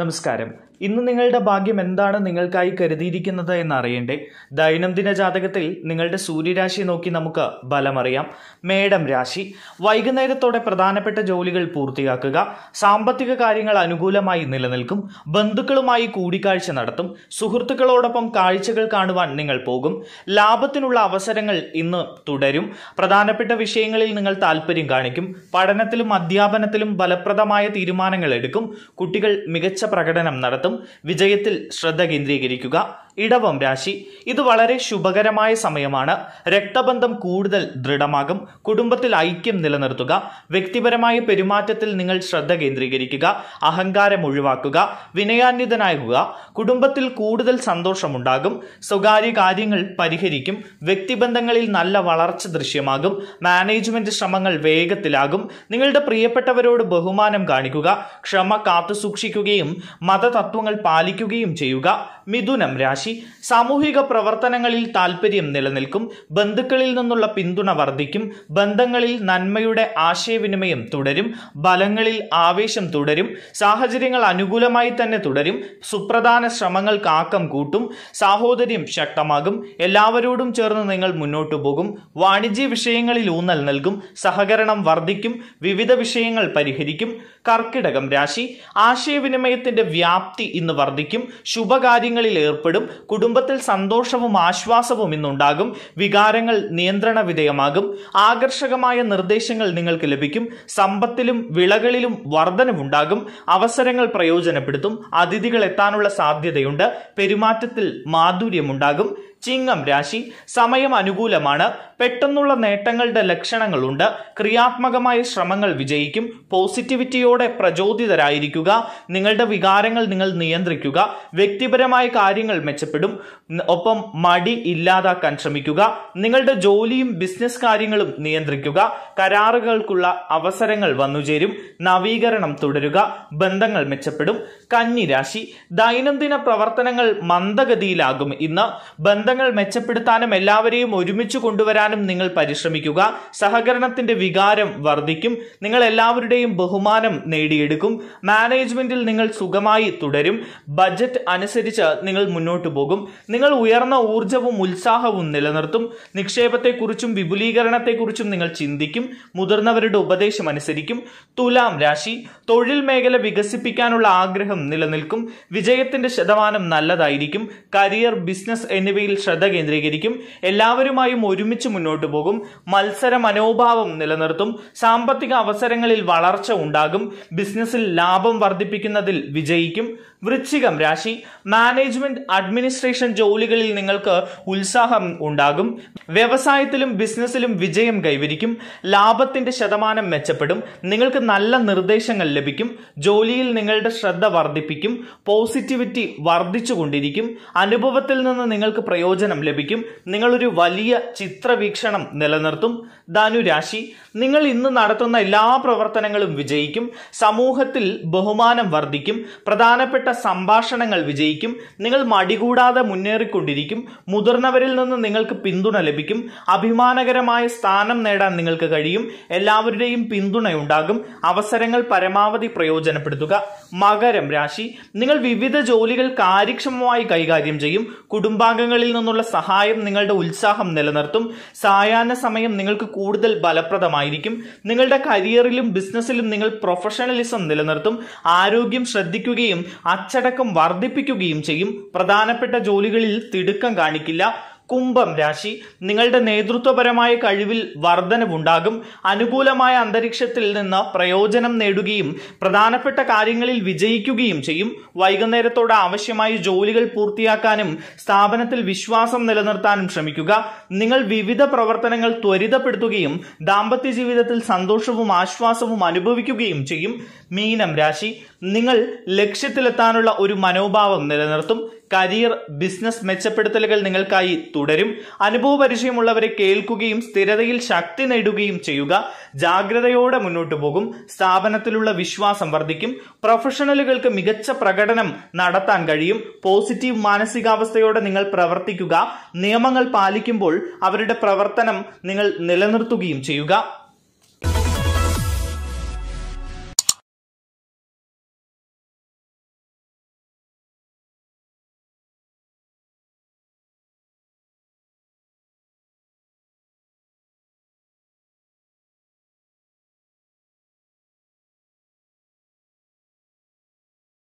നമസ്കാരം ഇന്ന് നിങ്ങളുടെ ഭാഗ്യം എന്താണ് നിങ്ങൾക്കായി കരുതിയിരിക്കുന്നത് എന്നറിയണ്ടേ ദൈനംദിന ജാതകത്തിൽ നിങ്ങളുടെ സൂര്യരാശി നോക്കി നമുക്ക് ബലമറിയാം മേടം രാശി വൈകുന്നേരത്തോടെ പ്രധാനപ്പെട്ട ജോലികൾ പൂർത്തിയാക്കുക സാമ്പത്തിക കാര്യങ്ങൾ അനുകൂലമായി നിലനിൽക്കും ബന്ധുക്കളുമായി കൂടിക്കാഴ്ച നടത്തും സുഹൃത്തുക്കളോടൊപ്പം കാഴ്ചകൾ കാണുവാൻ നിങ്ങൾ പോകും ലാഭത്തിനുള്ള അവസരങ്ങൾ ഇന്ന് തുടരും പ്രധാനപ്പെട്ട വിഷയങ്ങളിൽ നിങ്ങൾ താല്പര്യം കാണിക്കും പഠനത്തിലും അധ്യാപനത്തിലും ഫലപ്രദമായ തീരുമാനങ്ങൾ എടുക്കും കുട്ടികൾ മികച്ച പ്രകടനം നടത്തും വിജയത്തിൽ ശ്രദ്ധ കേന്ദ്രീകരിക്കുക ഇടവം രാശി ഇത് വളരെ ശുഭകരമായ സമയമാണ് രക്തബന്ധം കൂടുതൽ ദൃഢമാകും കുടുംബത്തിൽ ഐക്യം നിലനിർത്തുക വ്യക്തിപരമായ പെരുമാറ്റത്തിൽ നിങ്ങൾ ശ്രദ്ധ കേന്ദ്രീകരിക്കുക അഹങ്കാരം ഒഴിവാക്കുക വിനയാന്വിതനാകുക കുടുംബത്തിൽ കൂടുതൽ സന്തോഷമുണ്ടാകും സ്വകാര്യ കാര്യങ്ങൾ പരിഹരിക്കും വ്യക്തിബന്ധങ്ങളിൽ നല്ല വളർച്ച ദൃശ്യമാകും മാനേജ്മെന്റ് ശ്രമങ്ങൾ വേഗത്തിലാകും നിങ്ങളുടെ പ്രിയപ്പെട്ടവരോട് ബഹുമാനം കാണിക്കുക ക്ഷമ കാത്തുസൂക്ഷിക്കുകയും മതതത്വങ്ങൾ പാലിക്കുകയും ചെയ്യുക മിഥുനം രാശി രാശി സാമൂഹിക പ്രവർത്തനങ്ങളിൽ താൽപ്പര്യം നിലനിൽക്കും ബന്ധുക്കളിൽ നിന്നുള്ള പിന്തുണ വർദ്ധിക്കും ബന്ധങ്ങളിൽ നന്മയുടെ ആശയവിനിമയം തുടരും ബലങ്ങളിൽ ആവേശം തുടരും സാഹചര്യങ്ങൾ അനുകൂലമായി തന്നെ തുടരും സുപ്രധാന ശ്രമങ്ങൾക്ക് ആക്കം കൂട്ടും സാഹോദര്യം ശക്തമാകും എല്ലാവരോടും ചേർന്ന് നിങ്ങൾ മുന്നോട്ടു പോകും വാണിജ്യ വിഷയങ്ങളിൽ ഊന്നൽ നൽകും സഹകരണം വർദ്ധിക്കും വിവിധ വിഷയങ്ങൾ പരിഹരിക്കും കർക്കിടകം രാശി ആശയവിനിമയത്തിന്റെ വ്യാപ്തി ഇന്ന് വർദ്ധിക്കും ശുഭകാര്യങ്ങളിൽ ഏർപ്പെടും കുടുംബത്തിൽ സന്തോഷവും ആശ്വാസവും ഇന്നുണ്ടാകും വികാരങ്ങൾ നിയന്ത്രണ വിധേയമാകും ആകർഷകമായ നിർദ്ദേശങ്ങൾ നിങ്ങൾക്ക് ലഭിക്കും സമ്പത്തിലും വിളകളിലും വർധനവുണ്ടാകും അവസരങ്ങൾ പ്രയോജനപ്പെടുത്തും അതിഥികൾ എത്താനുള്ള സാധ്യതയുണ്ട് പെരുമാറ്റത്തിൽ മാധുര്യമുണ്ടാകും ചിങ്ങം രാശി സമയം അനുകൂലമാണ് പെട്ടെന്നുള്ള നേട്ടങ്ങളുടെ ലക്ഷണങ്ങളുണ്ട് ക്രിയാത്മകമായ ശ്രമങ്ങൾ വിജയിക്കും പോസിറ്റിവിറ്റിയോടെ പ്രചോദിതരായിരിക്കുക നിങ്ങളുടെ വികാരങ്ങൾ നിങ്ങൾ നിയന്ത്രിക്കുക വ്യക്തിപരമായ കാര്യങ്ങൾ മെച്ചപ്പെടും ഒപ്പം മടി ഇല്ലാതാക്കാൻ ശ്രമിക്കുക നിങ്ങളുടെ ജോലിയും ബിസിനസ് കാര്യങ്ങളും നിയന്ത്രിക്കുക കരാറുകൾക്കുള്ള അവസരങ്ങൾ വന്നുചേരും നവീകരണം തുടരുക ബന്ധങ്ങൾ മെച്ചപ്പെടും കന്നിരാശി ദൈനംദിന പ്രവർത്തനങ്ങൾ മന്ദഗതിയിലാകും ഇന്ന് ബന്ധ ബന്ധങ്ങൾ മെച്ചപ്പെടുത്താനും എല്ലാവരെയും ഒരുമിച്ച് കൊണ്ടുവരാനും നിങ്ങൾ പരിശ്രമിക്കുക സഹകരണത്തിന്റെ വികാരം വർദ്ധിക്കും നിങ്ങൾ എല്ലാവരുടെയും ബഹുമാനം നേടിയെടുക്കും മാനേജ്മെന്റിൽ നിങ്ങൾ സുഖമായി തുടരും ബജറ്റ് അനുസരിച്ച് നിങ്ങൾ മുന്നോട്ട് പോകും നിങ്ങൾ ഉയർന്ന ഊർജവും ഉത്സാഹവും നിലനിർത്തും നിക്ഷേപത്തെക്കുറിച്ചും വിപുലീകരണത്തെക്കുറിച്ചും നിങ്ങൾ ചിന്തിക്കും മുതിർന്നവരുടെ ഉപദേശം അനുസരിക്കും തുലാം രാശി തൊഴിൽ മേഖല വികസിപ്പിക്കാനുള്ള ആഗ്രഹം നിലനിൽക്കും വിജയത്തിന്റെ ശതമാനം നല്ലതായിരിക്കും കരിയർ ബിസിനസ് എന്നിവയിൽ ശ്രദ്ധ കേന്ദ്രീകരിക്കും എല്ലാവരുമായും ഒരുമിച്ച് മുന്നോട്ട് പോകും മത്സര മനോഭാവം നിലനിർത്തും സാമ്പത്തിക അവസരങ്ങളിൽ വളർച്ച ഉണ്ടാകും ബിസിനസ്സിൽ ലാഭം വർദ്ധിപ്പിക്കുന്നതിൽ വിജയിക്കും വൃശ്ചികം രാശി മാനേജ്മെന്റ് അഡ്മിനിസ്ട്രേഷൻ ജോലികളിൽ നിങ്ങൾക്ക് ഉത്സാഹം ഉണ്ടാകും വ്യവസായത്തിലും ബിസിനസ്സിലും വിജയം കൈവരിക്കും ലാഭത്തിന്റെ ശതമാനം മെച്ചപ്പെടും നിങ്ങൾക്ക് നല്ല നിർദ്ദേശങ്ങൾ ലഭിക്കും ജോലിയിൽ നിങ്ങളുടെ ശ്രദ്ധ വർദ്ധിപ്പിക്കും പോസിറ്റിവിറ്റി വർദ്ധിച്ചുകൊണ്ടിരിക്കും അനുഭവത്തിൽ നിന്ന് നിങ്ങൾക്ക് പ്രയോജനം പ്രയോജനം ലഭിക്കും നിങ്ങളൊരു വലിയ ചിത്രവീക്ഷണം നിലനിർത്തും ധനുരാശി നിങ്ങൾ ഇന്ന് നടത്തുന്ന എല്ലാ പ്രവർത്തനങ്ങളും വിജയിക്കും സമൂഹത്തിൽ ബഹുമാനം വർദ്ധിക്കും പ്രധാനപ്പെട്ട സംഭാഷണങ്ങൾ വിജയിക്കും നിങ്ങൾ മടികൂടാതെ മുന്നേറിക്കൊണ്ടിരിക്കും മുതിർന്നവരിൽ നിന്ന് നിങ്ങൾക്ക് പിന്തുണ ലഭിക്കും അഭിമാനകരമായ സ്ഥാനം നേടാൻ നിങ്ങൾക്ക് കഴിയും എല്ലാവരുടെയും പിന്തുണയുണ്ടാകും അവസരങ്ങൾ പരമാവധി പ്രയോജനപ്പെടുത്തുക മകരം രാശി നിങ്ങൾ വിവിധ ജോലികൾ കാര്യക്ഷമമായി കൈകാര്യം ചെയ്യും കുടുംബാംഗങ്ങളിൽ നിന്നുള്ള സഹായം നിങ്ങളുടെ ഉത്സാഹം നിലനിർത്തും സായാഹ്ന സമയം നിങ്ങൾക്ക് കൂടുതൽ ഫലപ്രദമായിരിക്കും നിങ്ങളുടെ കരിയറിലും ബിസിനസ്സിലും നിങ്ങൾ പ്രൊഫഷണലിസം നിലനിർത്തും ആരോഗ്യം ശ്രദ്ധിക്കുകയും അച്ചടക്കം വർദ്ധിപ്പിക്കുകയും ചെയ്യും പ്രധാനപ്പെട്ട ജോലികളിൽ തിടുക്കം കാണിക്കില്ല കുംഭം രാശി നിങ്ങളുടെ നേതൃത്വപരമായ കഴിവിൽ വർധനവുണ്ടാകും അനുകൂലമായ അന്തരീക്ഷത്തിൽ നിന്ന് പ്രയോജനം നേടുകയും പ്രധാനപ്പെട്ട കാര്യങ്ങളിൽ വിജയിക്കുകയും ചെയ്യും വൈകുന്നേരത്തോടെ ആവശ്യമായ ജോലികൾ പൂർത്തിയാക്കാനും സ്ഥാപനത്തിൽ വിശ്വാസം നിലനിർത്താനും ശ്രമിക്കുക നിങ്ങൾ വിവിധ പ്രവർത്തനങ്ങൾ ത്വരിതപ്പെടുത്തുകയും ദാമ്പത്യ ജീവിതത്തിൽ സന്തോഷവും ആശ്വാസവും അനുഭവിക്കുകയും ചെയ്യും മീനം രാശി നിങ്ങൾ ലക്ഷ്യത്തിലെത്താനുള്ള ഒരു മനോഭാവം നിലനിർത്തും കരിയർ ബിസിനസ് മെച്ചപ്പെടുത്തലുകൾ നിങ്ങൾക്കായി തുടരും അനുഭവ പരിചയമുള്ളവരെ കേൾക്കുകയും സ്ഥിരതയിൽ ശക്തി നേടുകയും ചെയ്യുക ജാഗ്രതയോടെ മുന്നോട്ടു പോകും സ്ഥാപനത്തിലുള്ള വിശ്വാസം വർദ്ധിക്കും പ്രൊഫഷണലുകൾക്ക് മികച്ച പ്രകടനം നടത്താൻ കഴിയും പോസിറ്റീവ് മാനസികാവസ്ഥയോടെ നിങ്ങൾ പ്രവർത്തിക്കുക നിയമങ്ങൾ പാലിക്കുമ്പോൾ അവരുടെ പ്രവർത്തനം നിങ്ങൾ നിലനിർത്തുകയും ചെയ്യുക